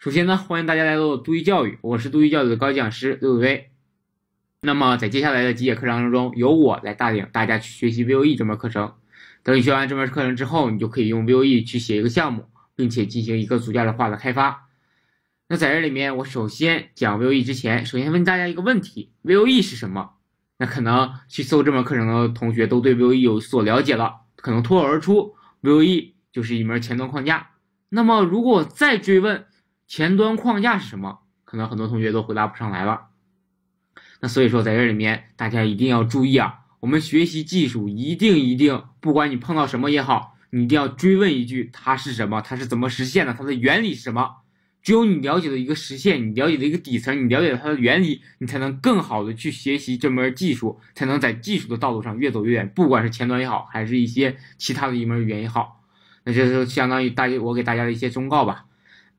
首先呢，欢迎大家来到都一教育，我是都一教育的高级讲师刘伟。那么在接下来的几节课程当中，由我来带领大家去学习 Vue 这门课程。等你学完这门课程之后，你就可以用 Vue 去写一个项目，并且进行一个组件的化的开发。那在这里面，我首先讲 Vue 之前，首先问大家一个问题：Vue 是什么？那可能去搜这门课程的同学都对 Vue 有所了解了，可能脱口而出，Vue 就是一门前端框架。那么如果再追问？前端框架是什么？可能很多同学都回答不上来了。那所以说，在这里面大家一定要注意啊！我们学习技术，一定一定，不管你碰到什么也好，你一定要追问一句：它是什么？它是怎么实现的？它的原理是什么？只有你了解了一个实现，你了解了一个底层，你了解了它的原理，你才能更好的去学习这门技术，才能在技术的道路上越走越远。不管是前端也好，还是一些其他的一门语言也好，那这就相当于大家我给大家的一些忠告吧。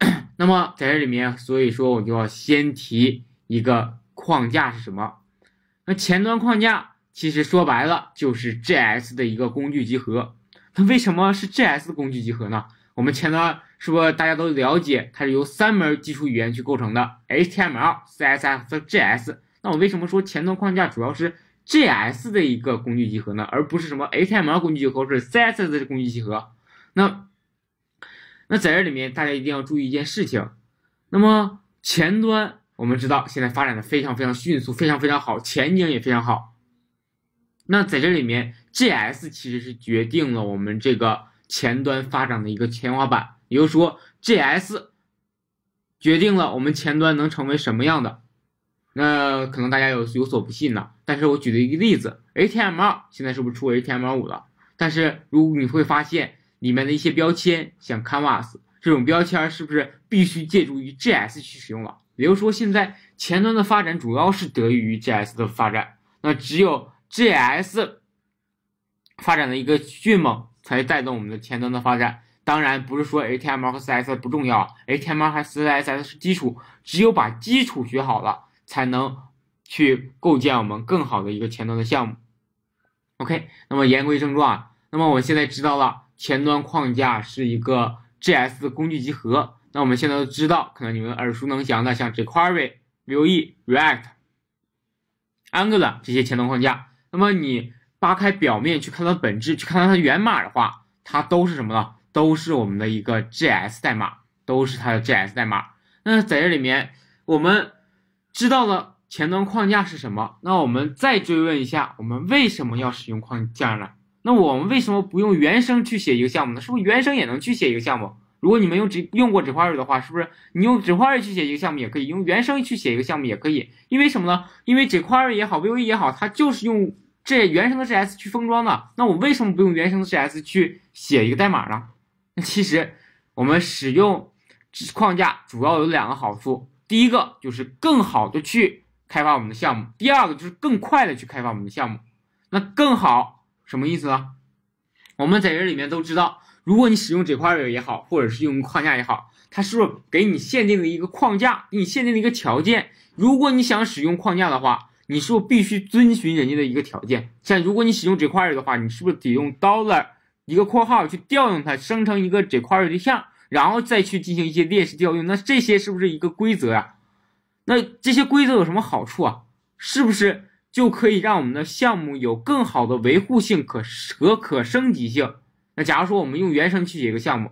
那么在这里面，所以说我就要先提一个框架是什么？那前端框架其实说白了就是 JS 的一个工具集合。那为什么是 JS 的工具集合呢？我们前端是不是大家都了解，它是由三门基础语言去构成的 HTML、CSS 和 JS？那我为什么说前端框架主要是 JS 的一个工具集合呢？而不是什么 HTML 工具集合，或是 CSS 的工具集合？那？那在这里面，大家一定要注意一件事情。那么前端，我们知道现在发展的非常非常迅速，非常非常好，前景也非常好。那在这里面，GS 其实是决定了我们这个前端发展的一个天花板，也就是说，GS 决定了我们前端能成为什么样的。那可能大家有有所不信呢，但是我举了一个例子，HTML2 现在是不是出 HTML5 了？但是如果你会发现。里面的一些标签，像 canvas 这种标签，是不是必须借助于 JS 去使用了？也就是说，现在前端的发展主要是得益于 JS 的发展。那只有 JS 发展的一个迅猛，才带动我们的前端的发展。当然，不是说 HTML 和 CSS 不重要，HTML 和 CSS 是基础，只有把基础学好了，才能去构建我们更好的一个前端的项目。OK，那么言归正传，那么我现在知道了。前端框架是一个 JS 工具集合。那我们现在都知道，可能你们耳熟能详的，像 jQuery、Vue、React、Angular 这些前端框架。那么你扒开表面去看它的本质，去看它的源码的话，它都是什么呢？都是我们的一个 JS 代码，都是它的 JS 代码。那在这里面，我们知道了前端框架是什么，那我们再追问一下，我们为什么要使用框架呢？那我们为什么不用原生去写一个项目呢？是不是原生也能去写一个项目？如果你们用只用过 j 花儿的话，是不是你用 j 花蕊去写一个项目也可以，用原生去写一个项目也可以？因为什么呢？因为 j 花儿也好，Vue 也好，它就是用这原生的 JS 去封装的。那我为什么不用原生的 JS 去写一个代码呢？那其实我们使用框架主要有两个好处：第一个就是更好的去开发我们的项目；第二个就是更快的去开发我们的项目。那更好。什么意思呢？我们在这里面都知道，如果你使用 j q u e r y 也好，或者是用框架也好，它是不是给你限定了一个框架，给你限定了一个条件？如果你想使用框架的话，你是不是必须遵循人家的一个条件？像如果你使用 j q u e r y 的话，你是不是得用 dollar 一个括号去调用它，生成一个 j q u e r y 对象，然后再去进行一些链式调用？那这些是不是一个规则呀？那这些规则有什么好处啊？是不是？就可以让我们的项目有更好的维护性、可和可升级性。那假如说我们用原生去写一个项目，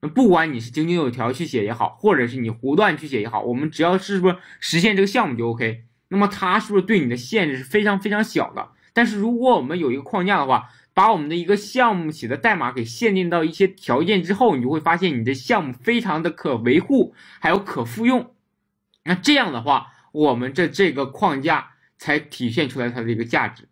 那不管你是井井有条去写也好，或者是你胡乱去写也好，我们只要是说实现这个项目就 OK。那么它是不是对你的限制是非常非常小的？但是如果我们有一个框架的话，把我们的一个项目写的代码给限定到一些条件之后，你就会发现你的项目非常的可维护，还有可复用。那这样的话，我们这这个框架。才体现出来它的一个价值。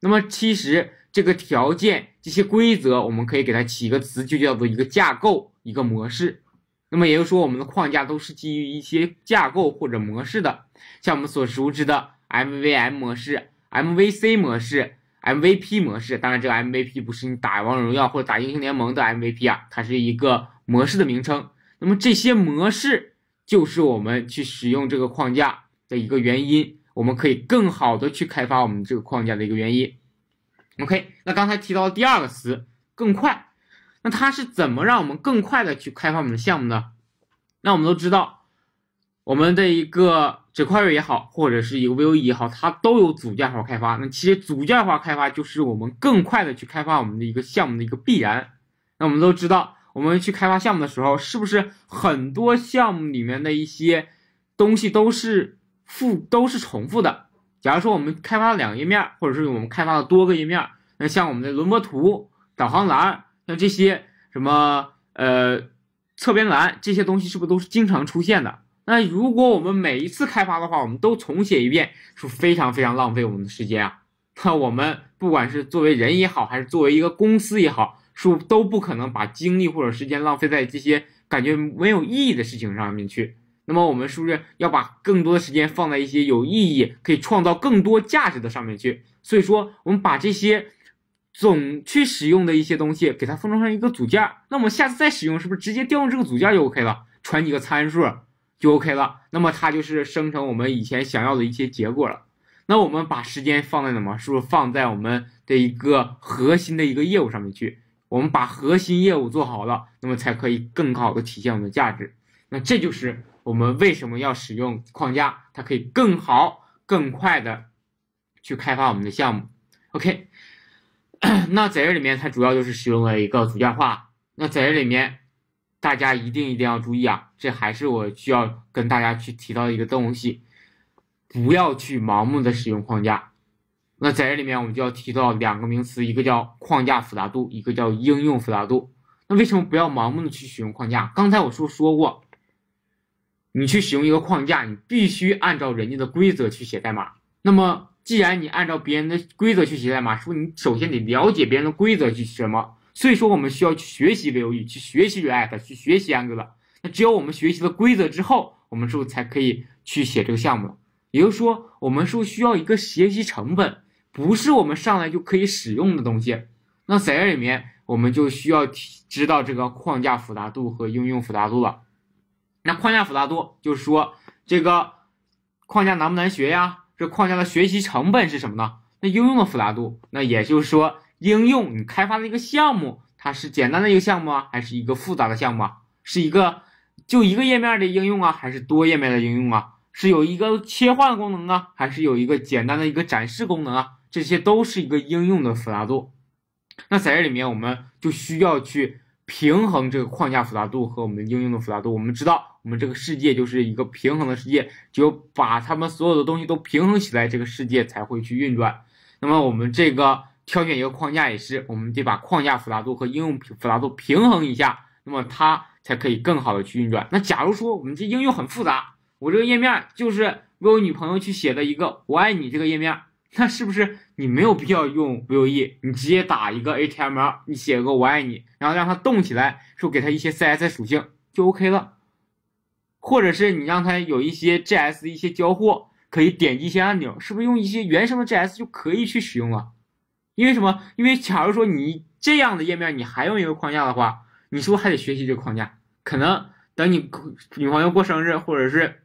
那么，其实这个条件、这些规则，我们可以给它起一个词，就叫做一个架构、一个模式。那么也就是说，我们的框架都是基于一些架构或者模式的。像我们所熟知的 MVM 模式、MVC 模式、MVP 模式。当然，这个 MVP 不是你打王者荣耀或者打英雄联盟的 MVP 啊，它是一个模式的名称。那么这些模式就是我们去使用这个框架的一个原因。我们可以更好的去开发我们这个框架的一个原因。OK，那刚才提到第二个词更快，那它是怎么让我们更快的去开发我们的项目呢？那我们都知道，我们的一个 j q u e r y 也好，或者是一个 Vue 也好，它都有组件化开发。那其实组件化开发就是我们更快的去开发我们的一个项目的一个必然。那我们都知道，我们去开发项目的时候，是不是很多项目里面的一些东西都是？复都是重复的。假如说我们开发了两个页面，或者是我们开发了多个页面，那像我们的轮播图、导航栏，像这些什么呃侧边栏这些东西，是不是都是经常出现的？那如果我们每一次开发的话，我们都重写一遍，是非常非常浪费我们的时间啊？那我们不管是作为人也好，还是作为一个公司也好，是都不可能把精力或者时间浪费在这些感觉没有意义的事情上面去。那么我们是不是要把更多的时间放在一些有意义、可以创造更多价值的上面去？所以说，我们把这些总去使用的一些东西给它封装成一个组件那我们下次再使用，是不是直接调用这个组件就 OK 了？传几个参数就 OK 了。那么它就是生成我们以前想要的一些结果了。那我们把时间放在什么？是不是放在我们的一个核心的一个业务上面去？我们把核心业务做好了，那么才可以更好的体现我们的价值。那这就是我们为什么要使用框架，它可以更好、更快的去开发我们的项目。OK，那在这里面，它主要就是使用了一个组件化。那在这里面，大家一定一定要注意啊，这还是我需要跟大家去提到一个东西，不要去盲目的使用框架。那在这里面，我们就要提到两个名词，一个叫框架复杂度，一个叫应用复杂度。那为什么不要盲目的去使用框架？刚才我说说过。你去使用一个框架，你必须按照人家的规则去写代码。那么，既然你按照别人的规则去写代码，是不是你首先得了解别人的规则是什么？所以说，我们需要去学习 Vue，去学习 React，去学习 Angular。那只有我们学习了规则之后，我们是不是才可以去写这个项目？也就是说，我们是不是需要一个学习成本？不是我们上来就可以使用的东西。那在这里面，我们就需要知道这个框架复杂度和应用复杂度了。那框架复杂度就是说，这个框架难不难学呀？这框架的学习成本是什么呢？那应用的复杂度，那也就是说，应用你开发的一个项目，它是简单的一个项目啊，还是一个复杂的项目啊？是一个就一个页面的应用啊，还是多页面的应用啊？是有一个切换功能啊，还是有一个简单的一个展示功能啊？这些都是一个应用的复杂度。那在这里面，我们就需要去平衡这个框架复杂度和我们应用的复杂度。我们知道。我们这个世界就是一个平衡的世界，只有把他们所有的东西都平衡起来，这个世界才会去运转。那么我们这个挑选一个框架也是，我们得把框架复杂度和应用复杂度平衡一下，那么它才可以更好的去运转。那假如说我们这应用很复杂，我这个页面就是为我女朋友去写的一个“我爱你”这个页面，那是不是你没有必要用 Vue？你直接打一个 HTML，你写个“我爱你”，然后让它动起来，是不给它一些 CSS 属性就 OK 了？或者是你让他有一些 JS 一些交互，可以点击一些按钮，是不是用一些原生的 JS 就可以去使用了？因为什么？因为假如说你这样的页面你还用一个框架的话，你是不是还得学习这个框架？可能等你女朋友过生日或者是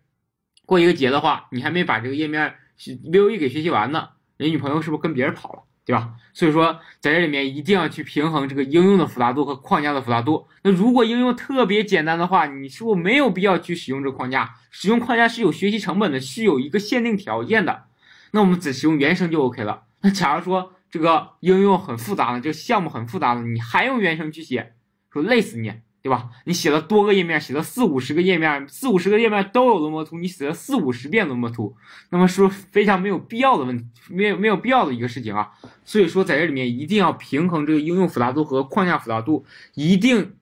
过一个节的话，你还没把这个页面 Vue 给学习完呢，你女朋友是不是跟别人跑了？对吧？所以说，在这里面一定要去平衡这个应用的复杂度和框架的复杂度。那如果应用特别简单的话，你是不是没有必要去使用这框架？使用框架是有学习成本的，是有一个限定条件的。那我们只使用原生就 OK 了。那假如说这个应用很复杂了，这个项目很复杂了，你还用原生去写，说累死你。对吧？你写了多个页面，写了四五十个页面，四五十个页面都有轮播图，你写了四五十遍轮播图，那么是非常没有必要的问题，没有没有必要的一个事情啊。所以说在这里面一定要平衡这个应用复杂度和框架复杂度，一定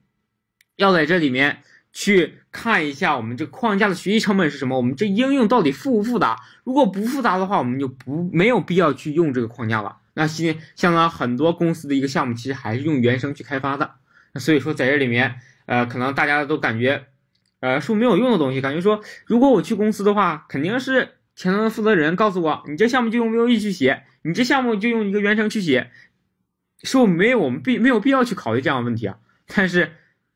要在这里面去看一下我们这框架的学习成本是什么，我们这应用到底复不复杂？如果不复杂的话，我们就不没有必要去用这个框架了。那现像呢，很多公司的一个项目其实还是用原生去开发的。那所以说在这里面。呃，可能大家都感觉，呃，说没有用的东西，感觉说，如果我去公司的话，肯定是前端的负责人告诉我，你这项目就用 Vue 去写，你这项目就用一个原生去写，说没有我们必没有必要去考虑这样的问题啊。但是，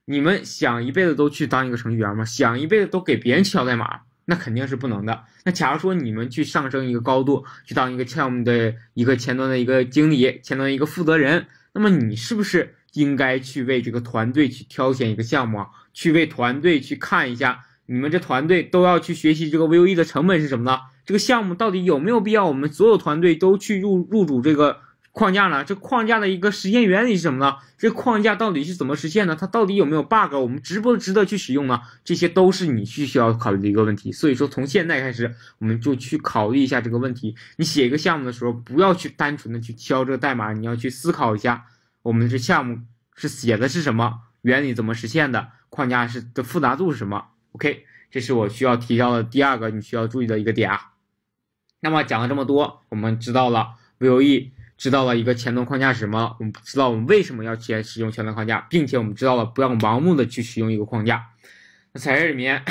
你们想一辈子都去当一个程序员吗？想一辈子都给别人敲代码，那肯定是不能的。那假如说你们去上升一个高度，去当一个项目的、一个前端的一个经理、前端一个负责人，那么你是不是？应该去为这个团队去挑选一个项目啊，去为团队去看一下，你们这团队都要去学习这个 Vue 的成本是什么呢？这个项目到底有没有必要？我们所有团队都去入入主这个框架呢？这框架的一个实现原理是什么呢？这框架到底是怎么实现的？它到底有没有 bug？我们值不值得去使用呢？这些都是你去需要考虑的一个问题。所以说，从现在开始，我们就去考虑一下这个问题。你写一个项目的时候，不要去单纯的去敲这个代码，你要去思考一下。我们这项目是写的是什么原理？怎么实现的？框架是的复杂度是什么？OK，这是我需要提到的第二个你需要注意的一个点啊。那么讲了这么多，我们知道了 Vue，知道了一个前端框架是什么，我们知道我们为什么要去使用前端框架，并且我们知道了不要盲目的去使用一个框架。那在这里面，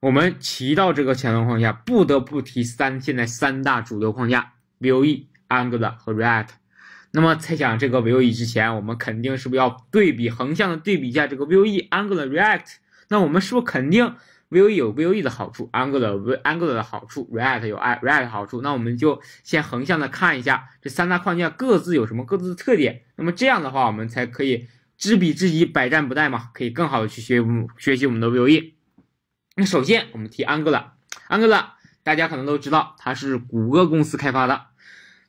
我们提到这个前端框架，不得不提三现在三大主流框架：Vue、Angular 和 React。那么在讲这个 Vue 之前，我们肯定是不是要对比横向的对比一下这个 Vue、Angular、React？那我们是不是肯定 Vue 有 Vue 的好处，Angular Angular 的好处，React 有 i React 好处？那我们就先横向的看一下这三大框架各自有什么各自的特点。那么这样的话，我们才可以知彼知己，百战不殆嘛，可以更好的去学学习我们的 Vue。那首先我们提 Angular，Angular 大家可能都知道，它是谷歌公司开发的。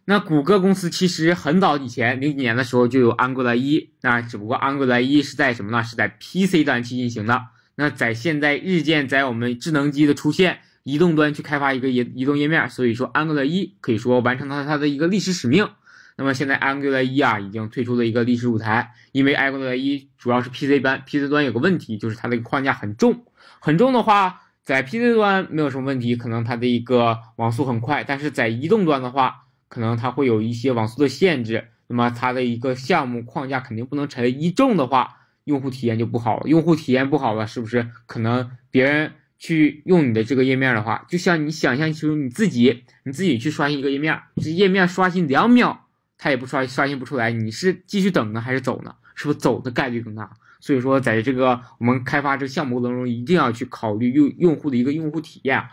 那谷歌公司其实很早以前零几年的时候就有 Angular 一，那只不过 Angular 一是在什么呢？是在 PC 端去进行的。那在现在日渐在我们智能机的出现，移动端去开发一个移移动页面，所以说 Angular 一可以说完成了它的一个历史使命。那么现在 Angular 一啊已经退出了一个历史舞台，因为 Angular 一主要是 PC 端，PC 端有个问题就是它的框架很重，很重的话在 PC 端没有什么问题，可能它的一个网速很快，但是在移动端的话。可能它会有一些网速的限制，那么它的一个项目框架肯定不能沉一重的话，用户体验就不好。用户体验不好了，是不是可能别人去用你的这个页面的话，就像你想象出你自己，你自己去刷新一个页面，这页面刷新两秒，它也不刷，刷新不出来，你是继续等呢还是走呢？是不是走的概率更大？所以说，在这个我们开发这个项目过程中，一定要去考虑用用户的一个用户体验。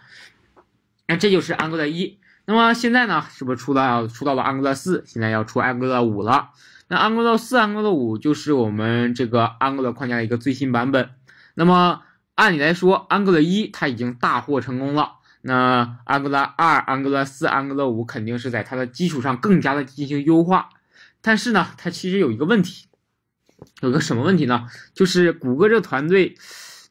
那这就是安 n 的一。那么现在呢，是不是出了出到了安哥拉四？现在要出安哥拉五了。那安哥拉四、安哥拉五就是我们这个安哥拉框架的一个最新版本。那么按理来说，安哥拉一它已经大获成功了。那安哥拉二、安哥拉四、安哥拉五肯定是在它的基础上更加的进行优化。但是呢，它其实有一个问题，有个什么问题呢？就是谷歌这个团队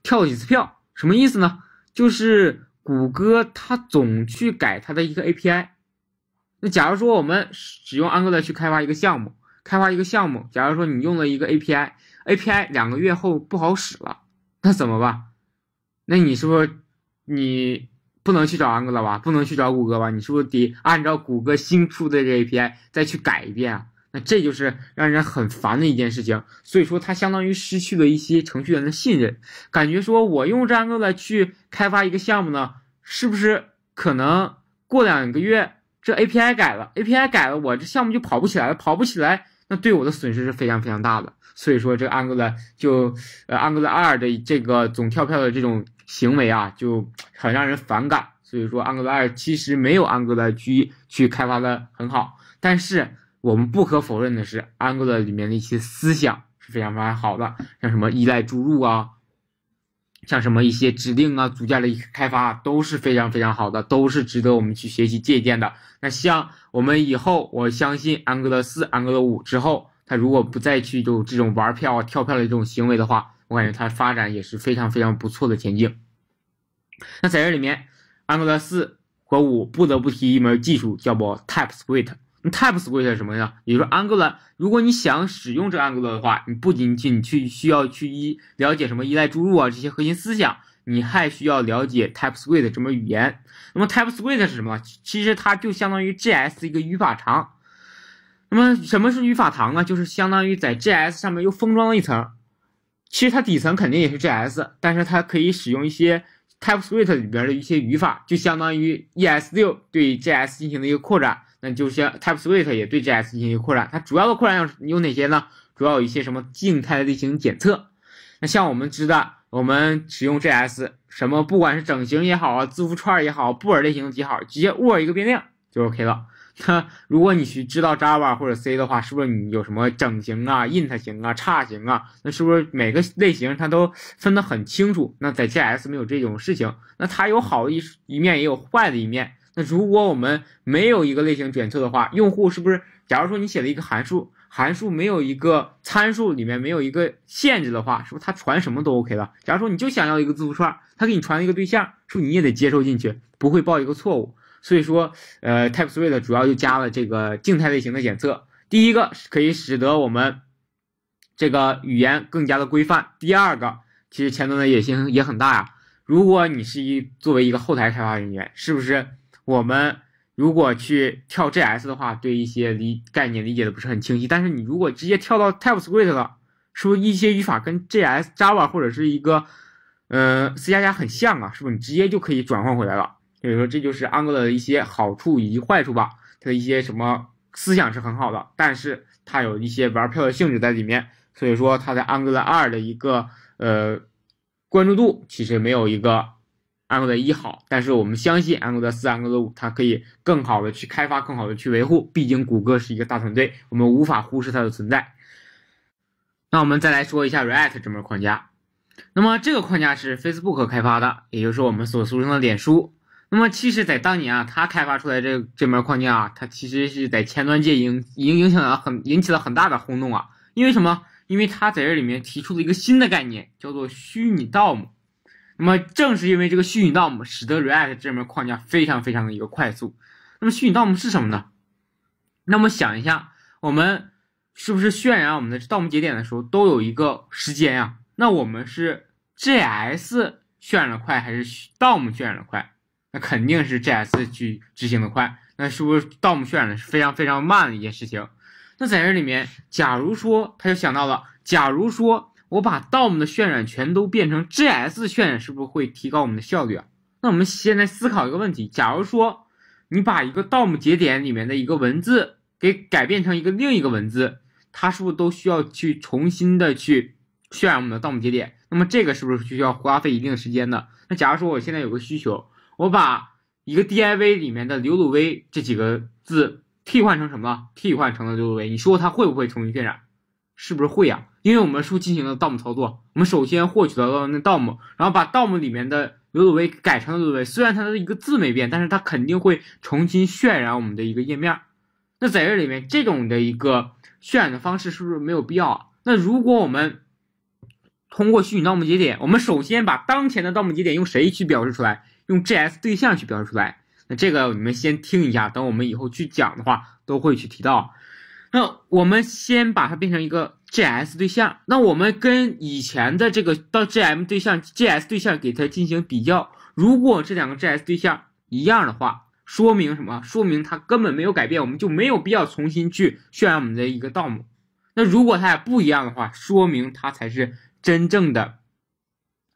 跳了几次票，什么意思呢？就是。谷歌它总去改它的一个 API，那假如说我们使用 Angular 去开发一个项目，开发一个项目，假如说你用了一个 API，API 两个月后不好使了，那怎么办？那你是不是你不能去找 Angular 吧？不能去找谷歌吧？你是不是得按照谷歌新出的这个 API 再去改一遍啊？那这就是让人很烦的一件事情，所以说他相当于失去了一些程序员的信任，感觉说我用 a n g u 去开发一个项目呢，是不是可能过两个月这 API 改了，API 改了，我这项目就跑不起来了，跑不起来，那对我的损失是非常非常大的。所以说这 Angular 就呃 Angular 二的这个总跳票的这种行为啊，就 很让人反感。所以说 Angular 二其实没有 Angular 去开发的很好，但是。我们不可否认的是安哥拉里面的一些思想是非常非常好的，像什么依赖注入啊，像什么一些指令啊、组件的开发都是非常非常好的，都是值得我们去学习借鉴的。那像我们以后，我相信安哥拉四、安 n g 五之后，它如果不再去就这种玩票、跳票的这种行为的话，我感觉它发展也是非常非常不错的前景。那在这里面安哥拉四和五不得不提一门技术，叫做 TypeScript。TypeScript 什么呀？也就是说，Angular，如果你想使用这 Angular 的话，你不仅仅去需要去一了解什么依赖注入啊这些核心思想，你还需要了解 TypeScript 这门语言。那么 TypeScript 是什么？其实它就相当于 JS 一个语法糖。那么什么是语法糖呢？就是相当于在 JS 上面又封装了一层，其实它底层肯定也是 JS，但是它可以使用一些 TypeScript 里边的一些语法，就相当于 ES 六对 JS 进行了一个扩展。那就像 TypeScript 也对 JS 进行扩展，它主要的扩展有有哪些呢？主要有一些什么静态的类型检测。那像我们知道，我们使用 JS，什么不管是整形也好啊，字符串也好，布尔类型也好，直接 word 一个变量就 OK 了。那如果你去知道 Java 或者 C 的话，是不是你有什么整形啊、int 型啊、叉型啊？那是不是每个类型它都分得很清楚？那在 JS 没有这种事情。那它有好的一一面，也有坏的一面。那如果我们没有一个类型检测的话，用户是不是？假如说你写了一个函数，函数没有一个参数里面没有一个限制的话，是不是它传什么都 OK 了？假如说你就想要一个字符串，他给你传了一个对象，是不是你也得接受进去，不会报一个错误？所以说，呃 t y p e s u r i t e 主要就加了这个静态类型的检测。第一个是可以使得我们这个语言更加的规范；第二个，其实前端的野心也很大呀。如果你是一作为一个后台开发人员，是不是？我们如果去跳 JS 的话，对一些理概念理解的不是很清晰。但是你如果直接跳到 TypeScript 了，是不是一些语法跟 JS、Java 或者是一个，呃，C 加加很像啊？是不是你直接就可以转换回来了？所以说这就是 Angular 的一些好处以及坏处吧。它的一些什么思想是很好的，但是它有一些玩票的性质在里面。所以说它在 Angular 二的一个呃关注度其实没有一个。安卓的一好，但是我们相信安卓的四、安卓的五，它可以更好的去开发，更好的去维护。毕竟谷歌是一个大团队，我们无法忽视它的存在。那我们再来说一下 React 这门框架。那么这个框架是 Facebook 开发的，也就是我们所俗称的脸书。那么其实，在当年啊，它开发出来这这门框架啊，它其实是在前端界已经已经影响了很引起了很大的轰动啊。因为什么？因为它在这里面提出了一个新的概念，叫做虚拟 DOM。那么正是因为这个虚拟 DOM，使得 React 这门框架非常非常的一个快速。那么虚拟 DOM 是什么呢？那么想一下，我们是不是渲染我们的 DOM 节点的时候都有一个时间呀？那我们是 JS 渲染的快还是 DOM 渲染的快？那肯定是 JS 去执行的快，那是不是 DOM 渲染的是非常非常慢的一件事情？那在这里面，假如说他就想到了，假如说。我把 DOM 的渲染全都变成 JS 渲染，是不是会提高我们的效率啊？那我们现在思考一个问题：假如说你把一个 DOM 节点里面的一个文字给改变成一个另一个文字，它是不是都需要去重新的去渲染我们的 DOM 节点？那么这个是不是就要花费一定的时间呢？那假如说我现在有个需求，我把一个 DIV 里面的刘鲁威这几个字替换成什么？替换成了刘鲁威，你说它会不会重新渲染？是不是会呀？因为我们是进行了盗墓操作，我们首先获取到了那盗墓，然后把盗墓里面的刘祖威改成了祖威。虽然它的一个字没变，但是它肯定会重新渲染我们的一个页面。那在这里面，这种的一个渲染的方式是不是没有必要？啊？那如果我们通过虚拟盗墓节点，我们首先把当前的盗墓节点用谁去表示出来？用 JS 对象去表示出来。那这个你们先听一下，等我们以后去讲的话，都会去提到。那我们先把它变成一个 JS 对象，那我们跟以前的这个到 GM 对象、JS 对象给它进行比较，如果这两个 g s 对象一样的话，说明什么？说明它根本没有改变，我们就没有必要重新去渲染我们的一个 DOM。那如果它俩不一样的话，说明它才是真正的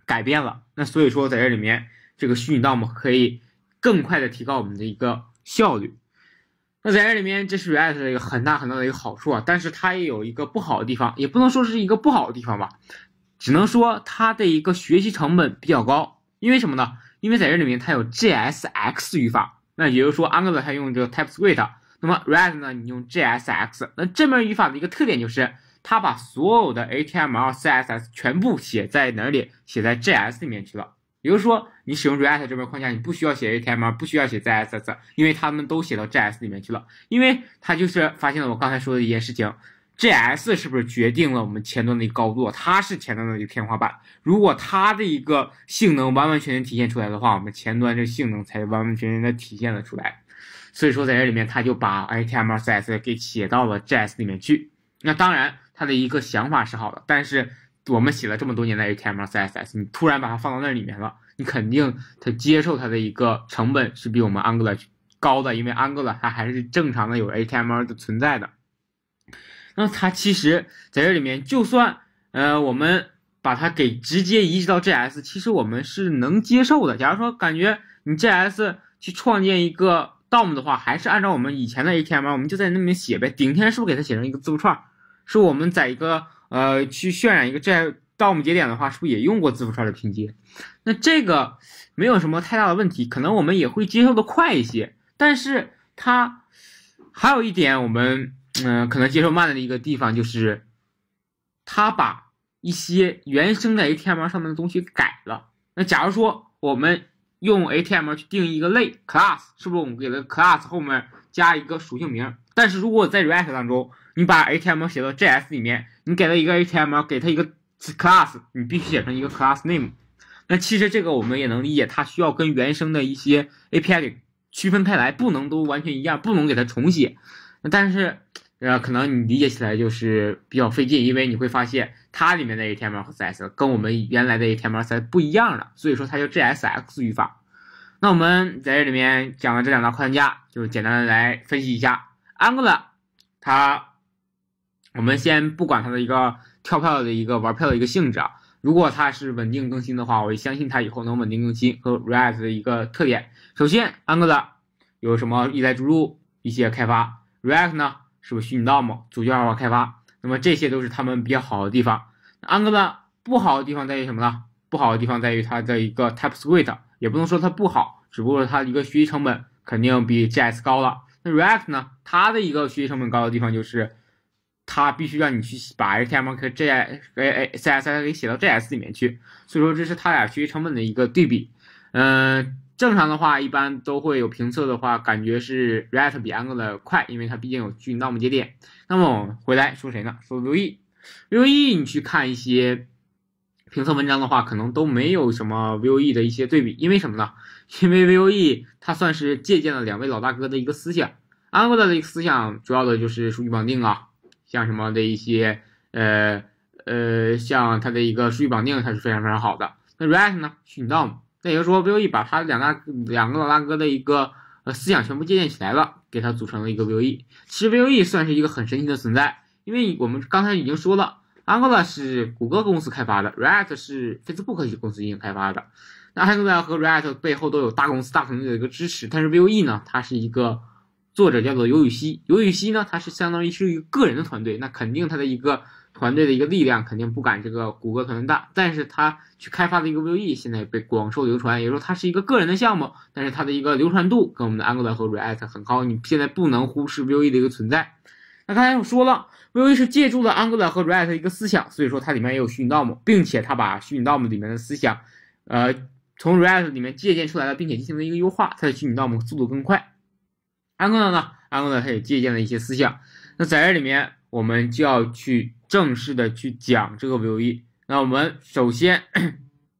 改变了。那所以说，在这里面，这个虚拟 DOM 可以更快的提高我们的一个效率。那在这里面，这是 React 一个很大很大的一个好处啊，但是它也有一个不好的地方，也不能说是一个不好的地方吧，只能说它的一个学习成本比较高。因为什么呢？因为在这里面它有 JSX 语法，那也就是说 Angular 它用这个 TypeScript，那么 React 呢，你用 JSX。那这门语法的一个特点就是，它把所有的 HTML、CSS 全部写在哪里？写在 JS 里面去了。也就是说，你使用 React 这边框架，你不需要写 HTML，不需要写 CSS，因为他们都写到 JS 里面去了。因为他就是发现了我刚才说的一件事情，JS 是不是决定了我们前端的一个高度？它是前端的一个天花板。如果它的一个性能完完全全体现出来的话，我们前端这性能才完完全全的体现了出来。所以说在这里面，他就把 HTML、CSS 给写到了 JS 里面去。那当然，他的一个想法是好的，但是。我们写了这么多年的 HTML CSS，你突然把它放到那里面了，你肯定它接受它的一个成本是比我们 Angular 高的，因为 Angular 它还是正常的有 HTML 的存在的。那它其实在这里面，就算呃我们把它给直接移植到 JS，其实我们是能接受的。假如说感觉你 JS 去创建一个 DOM 的话，还是按照我们以前的 HTML，我们就在那里面写呗，顶天是不是给它写成一个字符串？是我们在一个。呃，去渲染一个在盗墓节点的话，是不是也用过字符串的拼接？那这个没有什么太大的问题，可能我们也会接受的快一些。但是它还有一点我们嗯可能接受慢的一个地方就是，它把一些原生的 HTML 上面的东西改了。那假如说我们用 HTML 去定义一个类 class，是不是我们给了 class 后面加一个属性名？但是如果在 React 当中，你把 HTML 写到 JS 里面。你给他一个 A T M l 给他一个 class，你必须写成一个 class name。那其实这个我们也能理解，它需要跟原生的一些 A P I 给区分开来，不能都完全一样，不能给它重写。但是，呃，可能你理解起来就是比较费劲，因为你会发现它里面的 A T M 和 S 跟我们原来的 A T M 才不一样了，所以说它叫 g S X 语法。那我们在这里面讲了这两大框架，就简单的来分析一下，Angular 它。我们先不管它的一个跳票的一个玩票的一个性质啊，如果它是稳定更新的话，我相信它以后能稳定更新和 React 的一个特点。首先，Angular 有什么依赖注入、一些开发 React 呢？是不是虚拟 DOM、组件化开发？那么这些都是他们比较好的地方。Angular 不好的地方在于什么呢？不好的地方在于它的一个 TypeScript，也不能说它不好，只不过它一个学习成本肯定比 JS 高了。那 React 呢？它的一个学习成本高的地方就是。它必须让你去把 HTML 和 J s 哎哎 CSS 给写到 JS 里面去，所以说这是它俩学习成本的一个对比。嗯，正常的话一般都会有评测的话，感觉是 React 比 Angular 快，因为它毕竟有虚拟 DOM 节点。那么我们回来说谁呢？说 Vue，Vue 你去看一些评测文章的话，可能都没有什么 Vue 的一些对比，因为什么呢？因为 Vue 它算是借鉴了两位老大哥的一个思想，Angular 的一个思想主要的就是数据绑定啊。像什么的一些，呃呃，像它的一个数据绑定，它是非常非常好的。那 React 呢？虚拟 DOM。那也就是说，Vue 把它两大两个老大哥的一个呃思想全部借鉴起来了，给它组成了一个 Vue。其实 Vue 算是一个很神奇的存在，因为我们刚才已经说了，Angular 是谷歌公司开发的，React 是 Facebook 公司进行开发的。那 Angular 和 React 背后都有大公司、大团队的一个支持，但是 Vue 呢，它是一个。作者叫做尤雨希，尤雨希呢，他是相当于是一个个人的团队，那肯定他的一个团队的一个力量肯定不赶这个谷歌团队大，但是他去开发的一个 Vue 现在被广受流传，也就是说它是一个个人的项目，但是它的一个流传度跟我们的 Angular 和 React 很高。你现在不能忽视 Vue 的一个存在。那刚才我说了，Vue 是借助了 Angular 和 React 的一个思想，所以说它里面也有虚拟 DOM，并且它把虚拟 DOM 里面的思想，呃，从 React 里面借鉴出来了，并且进行了一个优化，它的虚拟 DOM 速度更快。安哥呢？呢，安哥呢？他也借鉴了一些思想。那在这里面，我们就要去正式的去讲这个 VOE。那我们首先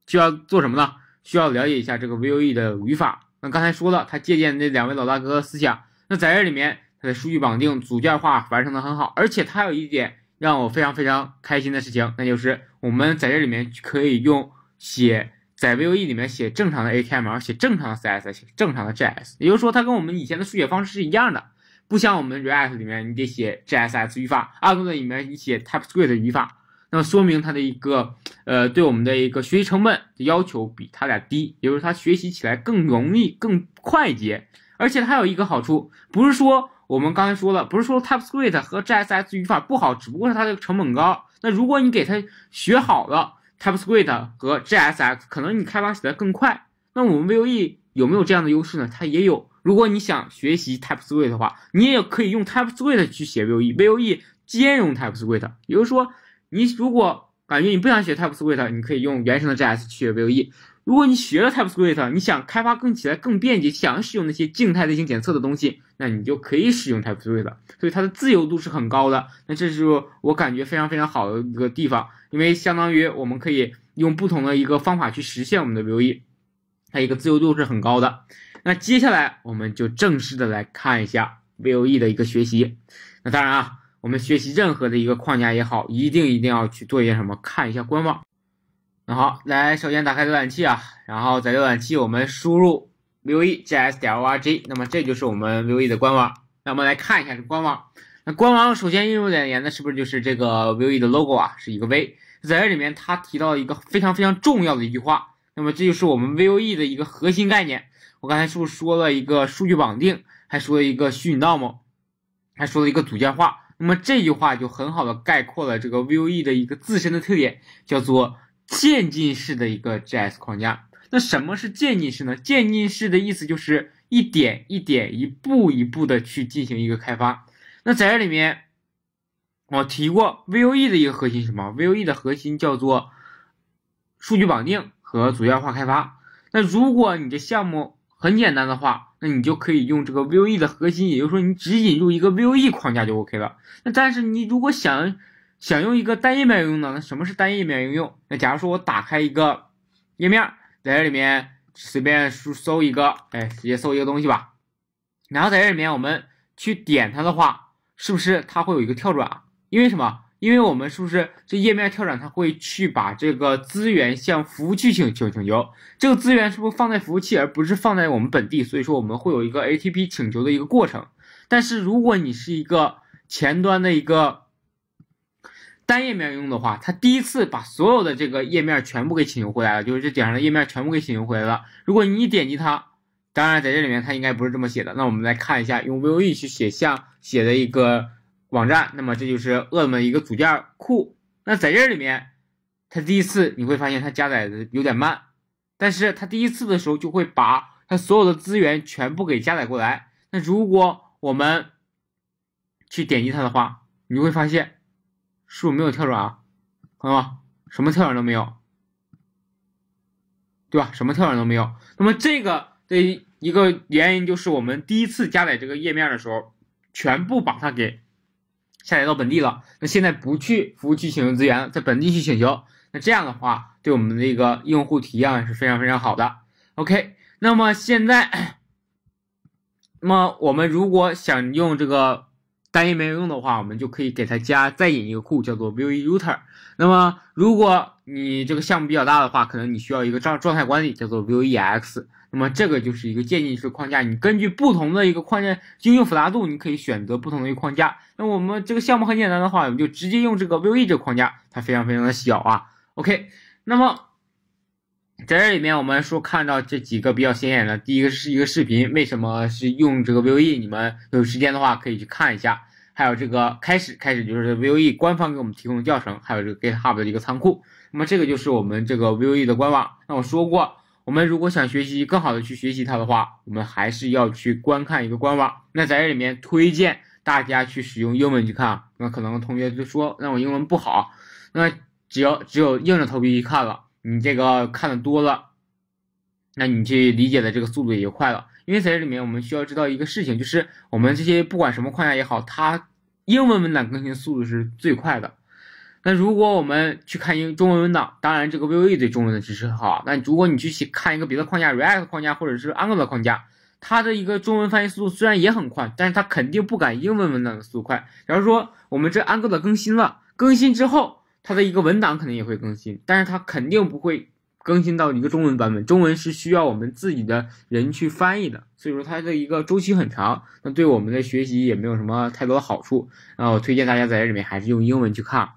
就 要做什么呢？需要了解一下这个 VOE 的语法。那刚才说了，他借鉴那两位老大哥的思想。那在这里面，他的数据绑定、组件化完成的很好，而且他有一点让我非常非常开心的事情，那就是我们在这里面可以用写。在 Vue 里面写正常的 HTML，写正常的 CSS，写正常的 JS，也就是说，它跟我们以前的书写方式是一样的，不像我们 React 里面你得写 JSS 语法，Angular 里面你写 TypeScript 语法，那么说明它的一个呃对我们的一个学习成本要求比它俩低，也就是它学习起来更容易、更快捷，而且它有一个好处，不是说我们刚才说了，不是说 TypeScript 和 JSS 语法不好，只不过是它的成本高。那如果你给它学好了，TypeScript 和 JSX 可能你开发起来更快。那我们 Vue 有没有这样的优势呢？它也有。如果你想学习 TypeScript 的话，你也可以用 TypeScript 去写 Vue。Vue 兼容 TypeScript，也就是说，你如果感觉你不想写 TypeScript，你可以用原生的 JS 去写 Vue。如果你学了 TypeScript，你想开发更起来更便捷，想使用那些静态类型检测的东西，那你就可以使用 TypeScript 了。所以它的自由度是很高的。那这时候我感觉非常非常好的一个地方，因为相当于我们可以用不同的一个方法去实现我们的 Vue，它一个自由度是很高的。那接下来我们就正式的来看一下 Vue 的一个学习。那当然啊，我们学习任何的一个框架也好，一定一定要去做一些什么，看一下官网。那好，来，首先打开浏览器啊，然后在浏览器我们输入 v u e j s 点 o r g，那么这就是我们 v u e 的官网。那我们来看一下这官网。那官网首先映入眼帘的是不是就是这个 v u e 的 logo 啊？是一个 v。在这里面它提到一个非常非常重要的一句话，那么这就是我们 v u e 的一个核心概念。我刚才是不是说了一个数据绑定，还说了一个虚拟 DOM，还说了一个组件化？那么这句话就很好的概括了这个 v u e 的一个自身的特点，叫做。渐进式的一个 JS 框架。那什么是渐进式呢？渐进式的意思就是一点一点、一步一步的去进行一个开发。那在这里面，我提过 Vue 的一个核心什么？Vue 的核心叫做数据绑定和组件化开发。那如果你的项目很简单的话，那你就可以用这个 Vue 的核心，也就是说你只引入一个 Vue 框架就 OK 了。那但是你如果想想用一个单页面应用呢？那什么是单页面应用？那假如说我打开一个页面，在这里面随便搜搜一个，哎，直接搜一个东西吧。然后在这里面我们去点它的话，是不是它会有一个跳转？因为什么？因为我们是不是这页面跳转，它会去把这个资源向服务器请请请求。这个资源是不是放在服务器，而不是放在我们本地？所以说我们会有一个 A T P 请求的一个过程。但是如果你是一个前端的一个。单页面用的话，它第一次把所有的这个页面全部给请求回来了，就是这点上的页面全部给请求回来了。如果你点击它，当然在这里面它应该不是这么写的。那我们来看一下用 Vue 去写像写的一个网站，那么这就是饿了么一个组件库。那在这里面，它第一次你会发现它加载的有点慢，但是它第一次的时候就会把它所有的资源全部给加载过来。那如果我们去点击它的话，你会发现。是不是没有跳转啊？看到吗？什么跳转都没有，对吧？什么跳转都没有。那么这个的一个原因就是，我们第一次加载这个页面的时候，全部把它给下载到本地了。那现在不去服务器请求资源，在本地去请求，那这样的话，对我们的一个用户体验是非常非常好的。OK，那么现在，那么我们如果想用这个。单一没有用的话，我们就可以给它加再引一个库叫做 Vue Router。那么，如果你这个项目比较大的话，可能你需要一个状状态管理叫做 Vuex。那么，这个就是一个渐进式框架，你根据不同的一个框架应用复杂度，你可以选择不同的一个框架。那我们这个项目很简单的话，我们就直接用这个 Vue 这个框架，它非常非常的小啊。OK，那么。在这里面，我们说看到这几个比较显眼的，第一个是一个视频，为什么是用这个 V O E？你们有时间的话可以去看一下。还有这个开始，开始就是 V O E 官方给我们提供的教程，还有这个 GitHub 的一个仓库。那么这个就是我们这个 V O E 的官网。那我说过，我们如果想学习更好的去学习它的话，我们还是要去观看一个官网。那在这里面推荐大家去使用英文去看啊。那可能同学就说，那我英文不好，那只要只有硬着头皮去看了。你这个看的多了，那你去理解的这个速度也就快了。因为在这里面，我们需要知道一个事情，就是我们这些不管什么框架也好，它英文文档更新速度是最快的。那如果我们去看英中文文档，当然这个 Vue 对中文的支持很好。那如果你去看一个别的框架，React 框架或者是 Angular 框架，它的一个中文翻译速度虽然也很快，但是它肯定不敢英文文档的速度快。假如说我们这 Angular 更新了，更新之后。它的一个文档肯定也会更新，但是它肯定不会更新到一个中文版本。中文是需要我们自己的人去翻译的，所以说它的一个周期很长，那对我们的学习也没有什么太多的好处。那我推荐大家在这里面还是用英文去看。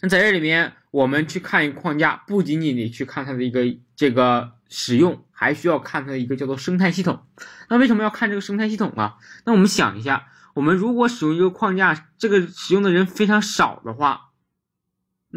那在这里面，我们去看一个框架，不仅仅得去看它的一个这个使用，还需要看它的一个叫做生态系统。那为什么要看这个生态系统啊？那我们想一下，我们如果使用一个框架，这个使用的人非常少的话。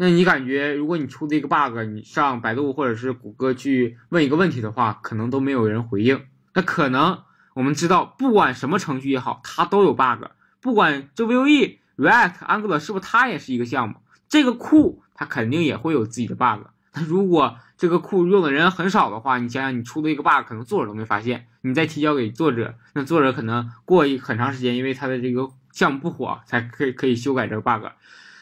那你感觉，如果你出的一个 bug，你上百度或者是谷歌去问一个问题的话，可能都没有人回应。那可能我们知道，不管什么程序也好，它都有 bug。不管这 Vue、React、Angular 是不是，它也是一个项目，这个库它肯定也会有自己的 bug。那如果这个库用的人很少的话，你想想，你出的一个 bug，可能作者都没发现。你再提交给作者，那作者可能过一很长时间，因为他的这个项目不火，才可以可以修改这个 bug。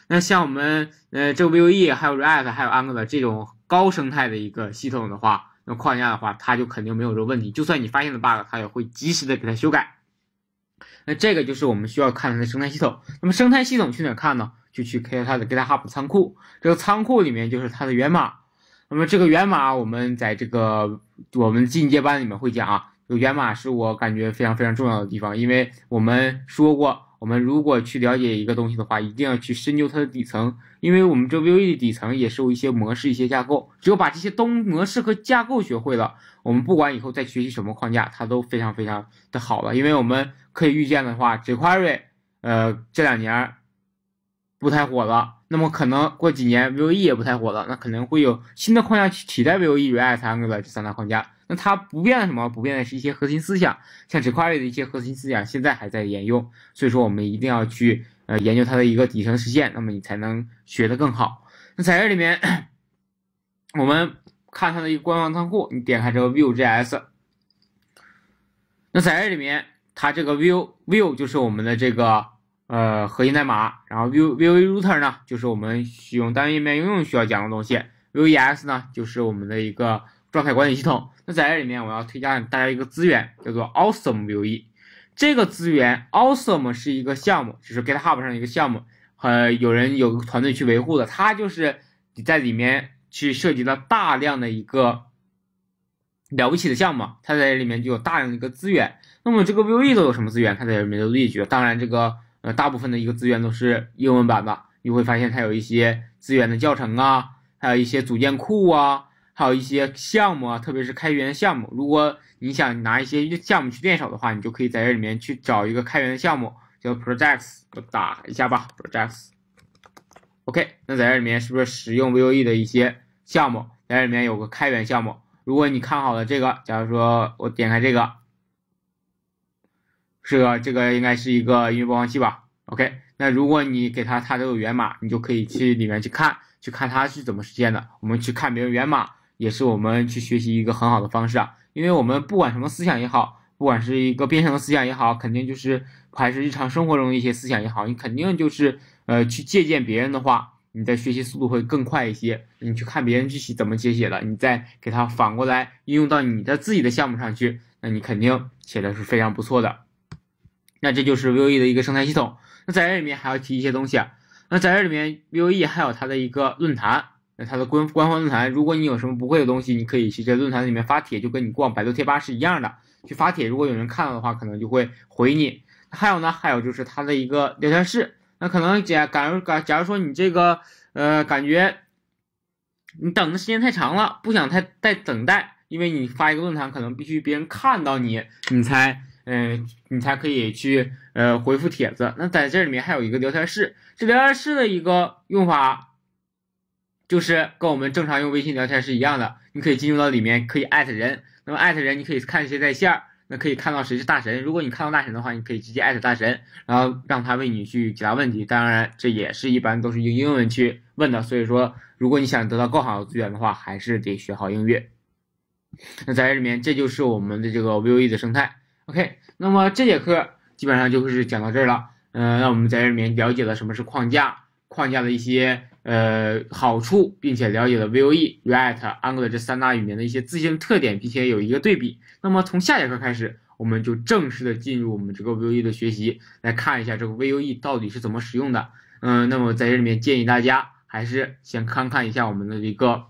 那像我们呃，这 Vue 还有 React 还有 Angular 这种高生态的一个系统的话，那框架的话，它就肯定没有这个问题。就算你发现了 bug，它也会及时的给它修改。那这个就是我们需要看它的生态系统。那么生态系统去哪看呢？就去看它的 GitHub 仓库。这个仓库里面就是它的源码。那么这个源码我们在这个我们进阶班里面会讲啊，就源码是我感觉非常非常重要的地方，因为我们说过。我们如果去了解一个东西的话，一定要去深究它的底层，因为我们这 Vue 的底层也是有一些模式、一些架构。只有把这些东模式和架构学会了，我们不管以后再学习什么框架，它都非常非常的好了。因为我们可以预见的话，jQuery 呃这两年不太火了，那么可能过几年 Vue 也不太火了，那可能会有新的框架去替代 Vue 原 React 这三大框架。那它不变的什么？不变的是一些核心思想，像视跨域的一些核心思想，现在还在沿用。所以说，我们一定要去呃研究它的一个底层实现，那么你才能学得更好。那在这里面，我们看它的一个官方仓库，你点开这个 Vue.js。那在这里面，它这个 Vue Vue 就是我们的这个呃核心代码，然后 Vue Vue Router 呢，就是我们使用单页面应用需要讲的东西，Vue.js 呢，就是我们的一个。状态管理系统。那在这里面，我要推荐大家一个资源，叫做 Awesome Vue。这个资源 Awesome 是一个项目，就是 GitHub 上一个项目，呃，有人有团队去维护的。它就是你在里面去涉及到大量的一个了不起的项目，它在这里面就有大量的一个资源。那么这个 Vue 都有什么资源？它在里面都列举了。当然，这个呃，大部分的一个资源都是英文版的。你会发现它有一些资源的教程啊，还有一些组件库啊。还有一些项目啊，特别是开源的项目，如果你想拿一些项目去练手的话，你就可以在这里面去找一个开源的项目，叫 Project，s 打一下吧，Project。OK，那在这里面是不是使用 Vue 的一些项目？在这里面有个开源项目，如果你看好了这个，假如说我点开这个，是个这个应该是一个音乐播放器吧？OK，那如果你给它它都有源码，你就可以去里面去看，去看它是怎么实现的。我们去看别人源码。也是我们去学习一个很好的方式啊，因为我们不管什么思想也好，不管是一个编程的思想也好，肯定就是还是日常生活中一些思想也好，你肯定就是呃去借鉴别人的话，你的学习速度会更快一些。你去看别人去怎么写写的，你再给他反过来应用到你的自己的项目上去，那你肯定写的是非常不错的。那这就是 VUE 的一个生态系统。那在这里面还要提一些东西，那在这里面 VUE 还有它的一个论坛。那它的官官方论坛，如果你有什么不会的东西，你可以去在论坛里面发帖，就跟你逛百度贴吧是一样的，去发帖。如果有人看到的话，可能就会回你。还有呢，还有就是它的一个聊天室。那可能假假如假假如说你这个呃感觉，你等的时间太长了，不想太再等待，因为你发一个论坛可能必须别人看到你，你才嗯你才可以去呃回复帖子。那在这里面还有一个聊天室，这聊天室的一个用法。就是跟我们正常用微信聊天是一样的，你可以进入到里面，可以艾特人。那么艾特人，你可以看谁在线儿，那可以看到谁是大神。如果你看到大神的话，你可以直接艾特大神，然后让他为你去解答问题。当然，这也是一般都是用英文去问的。所以说，如果你想得到更好的资源的话，还是得学好英语。那在这里面，这就是我们的这个 V O E 的生态。OK，那么这节课基本上就是讲到这儿了。嗯，那我们在这里面了解了什么是框架，框架的一些。呃，好处，并且了解了 Vue、React、Angular 这三大语言的一些自身特点，并且有一个对比。那么从下节课开始，我们就正式的进入我们这个 Vue 的学习，来看一下这个 Vue 到底是怎么使用的。嗯，那么在这里面建议大家还是先看看一下我们的一个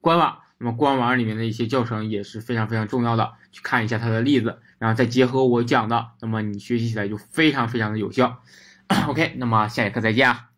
官网，那么官网里面的一些教程也是非常非常重要的，去看一下它的例子，然后再结合我讲的，那么你学习起来就非常非常的有效。OK，那么下节课再见啊。